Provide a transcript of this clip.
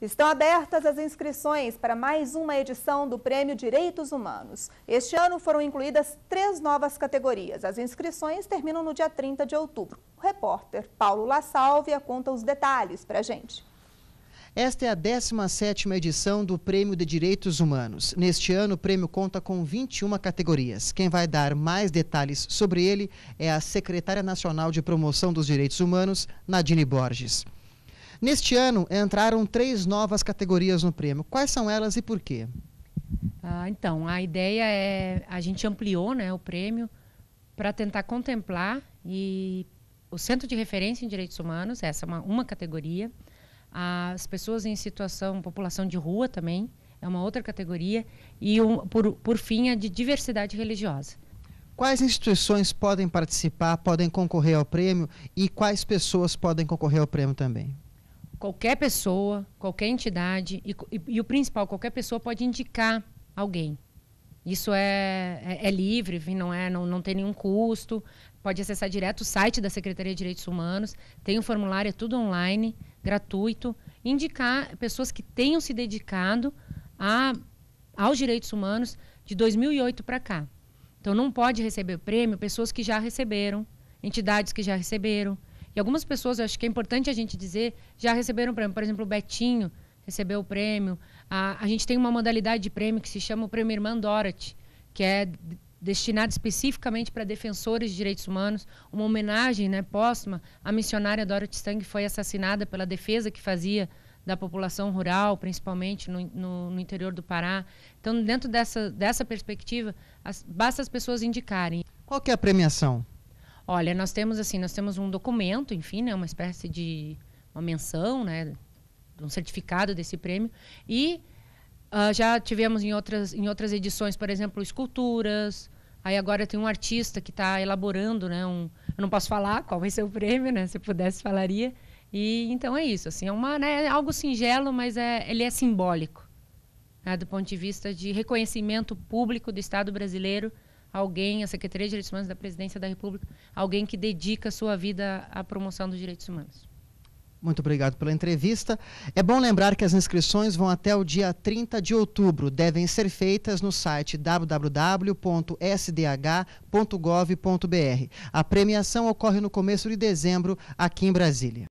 Estão abertas as inscrições para mais uma edição do Prêmio Direitos Humanos. Este ano foram incluídas três novas categorias. As inscrições terminam no dia 30 de outubro. O repórter Paulo La Sálvia conta os detalhes para a gente. Esta é a 17ª edição do Prêmio de Direitos Humanos. Neste ano, o prêmio conta com 21 categorias. Quem vai dar mais detalhes sobre ele é a secretária nacional de promoção dos direitos humanos, Nadine Borges. Neste ano, entraram três novas categorias no prêmio. Quais são elas e por quê? Ah, então, a ideia é. A gente ampliou né, o prêmio para tentar contemplar e o Centro de Referência em Direitos Humanos, essa é uma, uma categoria. As pessoas em situação, população de rua também, é uma outra categoria. E, um, por, por fim, a de diversidade religiosa. Quais instituições podem participar, podem concorrer ao prêmio e quais pessoas podem concorrer ao prêmio também? qualquer pessoa, qualquer entidade e, e, e, o principal, qualquer pessoa pode indicar alguém. Isso é, é, é livre, não é, não, não tem nenhum custo. Pode acessar direto o site da Secretaria de Direitos Humanos. Tem um formulário, é tudo online, gratuito. Indicar pessoas que tenham se dedicado a, aos direitos humanos de 2008 para cá. Então não pode receber o prêmio pessoas que já receberam, entidades que já receberam, e algumas pessoas, eu acho que é importante a gente dizer, já receberam prêmio. Por exemplo, o Betinho recebeu o prêmio. A, a gente tem uma modalidade de prêmio que se chama o Prêmio Irmã Dorothy, que é destinado especificamente para defensores de direitos humanos, uma homenagem né, póstuma à missionária Dorothy Stang, que foi assassinada pela defesa que fazia da população rural, principalmente no, no, no interior do Pará. Então, dentro dessa, dessa perspectiva, as, basta as pessoas indicarem. Qual que é a premiação? Olha, nós temos assim, nós temos um documento, enfim, né, uma espécie de uma menção, né, um certificado desse prêmio e uh, já tivemos em outras em outras edições, por exemplo, esculturas. Aí agora tem um artista que está elaborando, né, um, eu não posso falar qual vai ser o prêmio, né, se pudesse falaria. E então é isso, assim, é uma, né, é algo singelo, mas é, ele é simbólico, né, do ponto de vista de reconhecimento público do Estado brasileiro alguém, a Secretaria de Direitos Humanos da Presidência da República, alguém que dedica sua vida à promoção dos direitos humanos. Muito obrigado pela entrevista. É bom lembrar que as inscrições vão até o dia 30 de outubro. Devem ser feitas no site www.sdh.gov.br. A premiação ocorre no começo de dezembro aqui em Brasília.